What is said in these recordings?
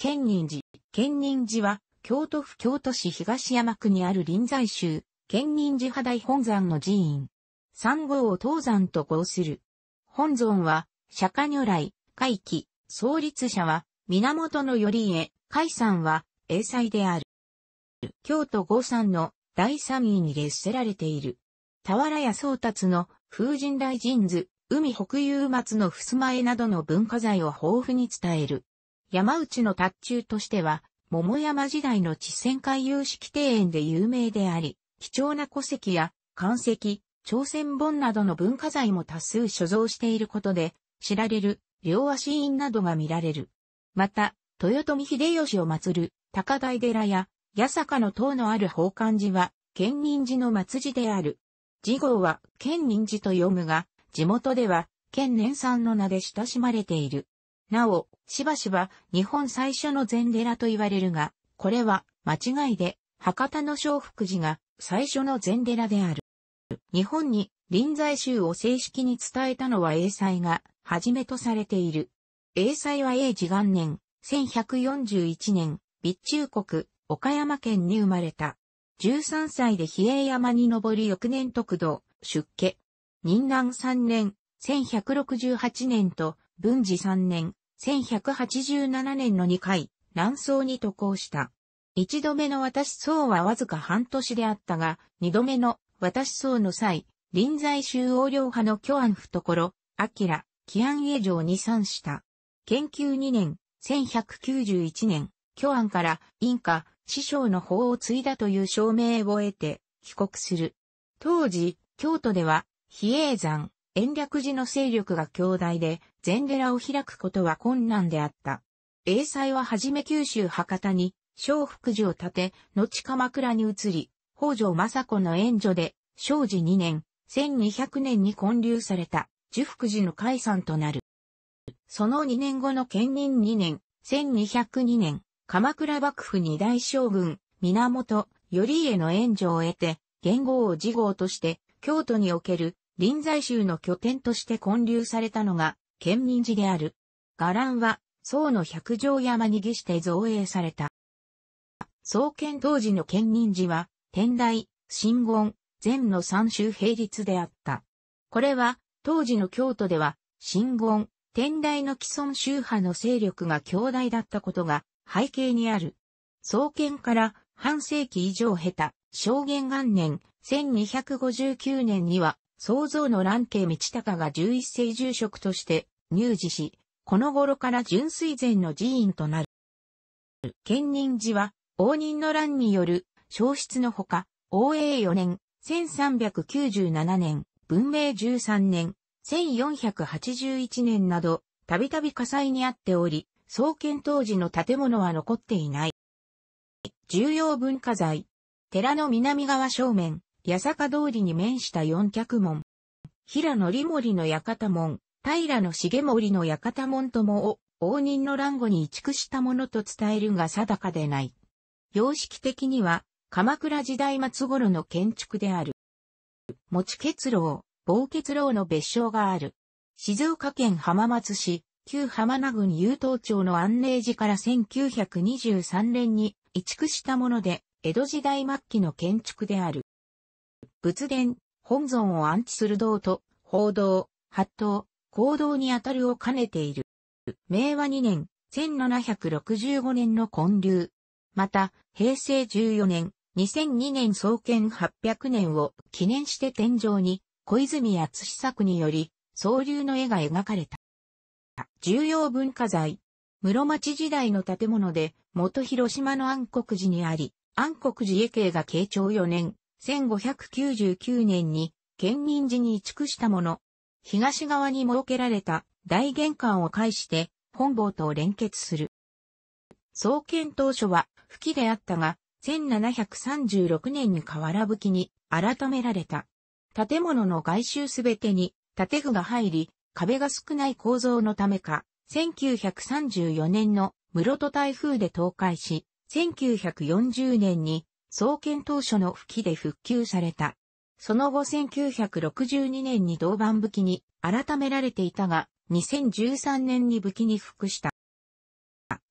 建仁寺。建仁寺は、京都府京都市東山区にある臨済宗、建仁寺派大本山の寺院。三号を東山と号する。本尊は、釈迦如来、海基、創立者は、源頼家、海山は、英才である。京都五山の第三位に列せられている。俵屋宗達の風神大神図、海北遊松の襖絵などの文化財を豊富に伝える。山内の達中としては、桃山時代の地戦海遊式庭園で有名であり、貴重な戸籍や、漢石、朝鮮本などの文化財も多数所蔵していることで、知られる、両足院などが見られる。また、豊臣秀吉を祀る、高台寺や、八坂の塔のある宝冠寺は、県民寺の末寺である。寺号は、県民寺と読むが、地元では、県年産の名で親しまれている。なお、しばしば日本最初の禅寺と言われるが、これは間違いで、博多の正福寺が最初の禅寺である。日本に臨済宗を正式に伝えたのは英才が初めとされている。英才は英治元年、1141年、備中国、岡山県に生まれた。13歳で比叡山に登り翌年特道、出家。任南3年、1168年と、文治3年、1187年の2回、南宋に渡航した。一度目の私宋はわずか半年であったが、二度目の私宋の際、臨済宗王領派の巨安懐、明、紀安永城に参した。研究2年、1191年、巨安からイ下、師匠の法を継いだという証明を得て、帰国する。当時、京都では、比叡山、延暦寺の勢力が強大で、禅寺を開くことは困難であった。英才ははじめ九州博多に、小福寺を建て、後鎌倉に移り、北条政子の援助で、正治2年、1200年に建立された、樹福寺の解散となる。その2年後の建任2年、1202年、鎌倉幕府二大将軍、源、頼家の援助を得て、元号を次号として、京都における臨済宗の拠点として建立されたのが、建民寺である。伽藍は、宋の百条山に儀して造営された。創建当時の建民寺は、天台、真言、禅の三州平立であった。これは、当時の京都では、真言、天台の既存宗派の勢力が強大だったことが背景にある。創建から半世紀以上経た、正元元年、1259年には、創造の乱慶道隆が11世住職として入寺し、この頃から純粋前の寺院となる。建任寺は、応仁の乱による消失のほか、応永4年、1397年、文明13年、1481年など、たびたび火災にあっており、創建当時の建物は残っていない。重要文化財、寺の南側正面、八坂通りに面した四脚門。平野利森の館門、平野重森の館門ともを、応仁の乱後に移築したものと伝えるが定かでない。様式的には、鎌倉時代末頃の建築である。持ち結楼、棒結楼の別称がある。静岡県浜松市、旧浜名郡有東町の安寧寺から1923年に移築したもので、江戸時代末期の建築である。仏殿、本尊を安置する道と、報道、発動、行動にあたるを兼ねている。明和2年、1765年の建立。また、平成14年、2002年創建800年を記念して天井に、小泉厚作により、総流の絵が描かれた。重要文化財。室町時代の建物で、元広島の暗黒寺にあり、暗黒寺家系が慶長4年、1599年に建仁寺に移築したもの。東側に設けられた大玄関を介して本坊と連結する。創建当初は吹きであったが、1736年に瓦吹きに改められた。建物の外周すべてに建具が入り、壁が少ない構造のためか、1934年の室戸台風で倒壊し、1940年に創建当初の吹きで復旧された。その後1962年に銅板武器に改められていたが、2013年に武器に復した。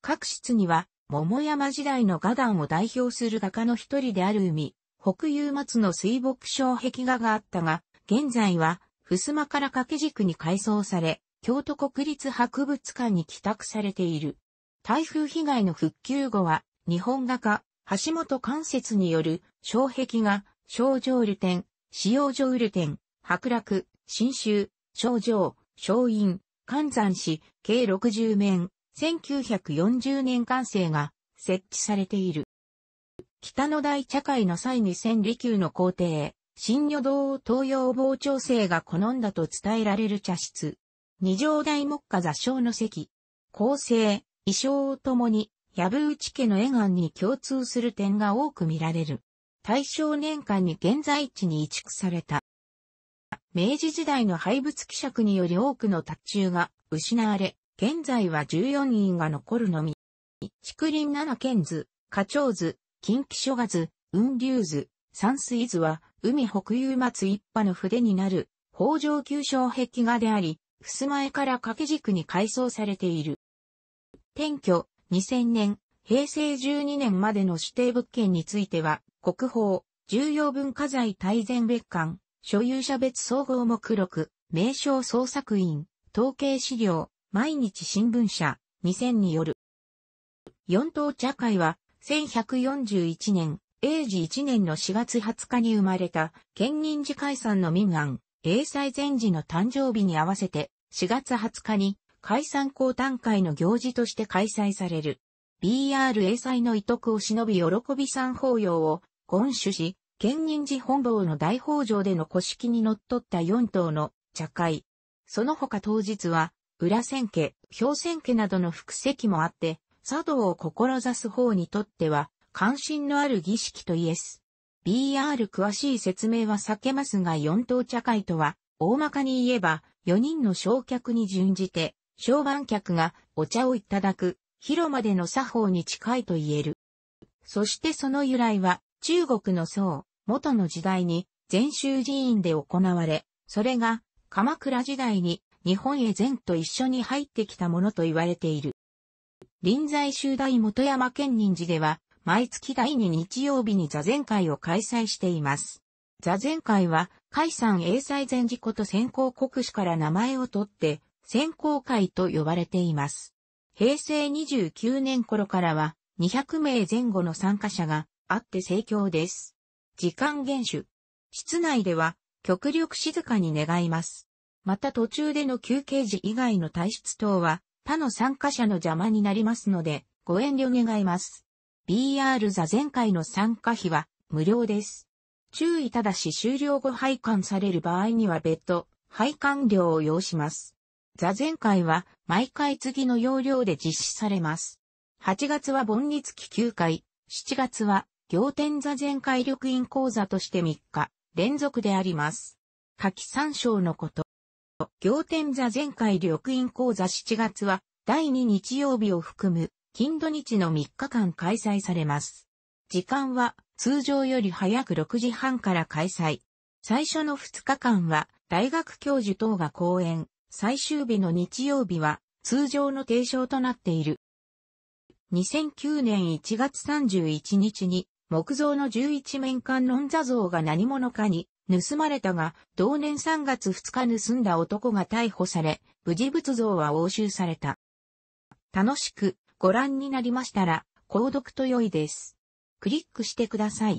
各室には、桃山時代の画壇を代表する画家の一人である海、北遊松の水墨小壁画があったが、現在は、襖から掛け軸に改装され、京都国立博物館に帰宅されている。台風被害の復旧後は、日本画家、橋本関節による、障壁画、症状流天、使用状流天、白楽、新州、症状、商院、関山市、計60面、1940年完成が設置されている。北の大茶会の際に千里宮の皇帝、新女道を東洋傍聴生が好んだと伝えられる茶室。二条大木下座礁の席。構成、衣装をともに、藪内家の絵岸に共通する点が多く見られる。大正年間に現在地に移築された。明治時代の廃物希釈により多くの達中が失われ、現在は14人が残るのみ。竹林七県図、花鳥図、近畿諸画図、雲龍図、山水図は、海北遊松一派の筆になる、北条旧障壁画であり、襖絵から掛け軸に改装されている。転居、2000年、平成12年までの指定物件については、国宝、重要文化財大全別館、所有者別総合目録、名称創作員、統計資料、毎日新聞社、2000による。四等茶会は、1141年、英治1年の4月20日に生まれた、県人寺会さんの民案、英才前寺の誕生日に合わせて、4月20日に、解散交談会の行事として開催される。BRA 祭の遺徳を忍び喜び三法要を、今主し、県人寺本坊の大法上での古式に則っった4頭の茶会。その他当日は、裏千家、表千家などの副席もあって、茶道を志す方にとっては、関心のある儀式と言えす。BR 詳しい説明は避けますが4頭茶会とは、大まかに言えば、4人の焼却に準じて、商売客がお茶をいただく広間での作法に近いと言える。そしてその由来は中国の宋、元の時代に禅宗寺院で行われ、それが鎌倉時代に日本へ禅と一緒に入ってきたものと言われている。臨済宗大元山県人寺では、毎月第2日曜日に座禅会を開催しています。座禅会は、海山英才禅寺こと先行国士から名前を取って、選考会と呼ばれています。平成29年頃からは200名前後の参加者があって盛況です。時間厳守。室内では極力静かに願います。また途中での休憩時以外の退出等は他の参加者の邪魔になりますのでご遠慮願います。BR 座前回の参加費は無料です。注意ただし終了後配管される場合には別途配管料を要します。座禅会は毎回次の要領で実施されます。8月は盆日期き9回、7月は行天座禅会力員講座として3日連続であります。夏季参照のこと。行天座禅会緑員講座7月は第2日曜日を含む金土日の3日間開催されます。時間は通常より早く6時半から開催。最初の2日間は大学教授等が講演、最終日の日曜日は通常の提唱となっている。2009年1月31日に木造の11面観音座像が何者かに盗まれたが、同年3月2日盗んだ男が逮捕され、無事仏像は押収された。楽しくご覧になりましたら、購読と良いです。クリックしてください。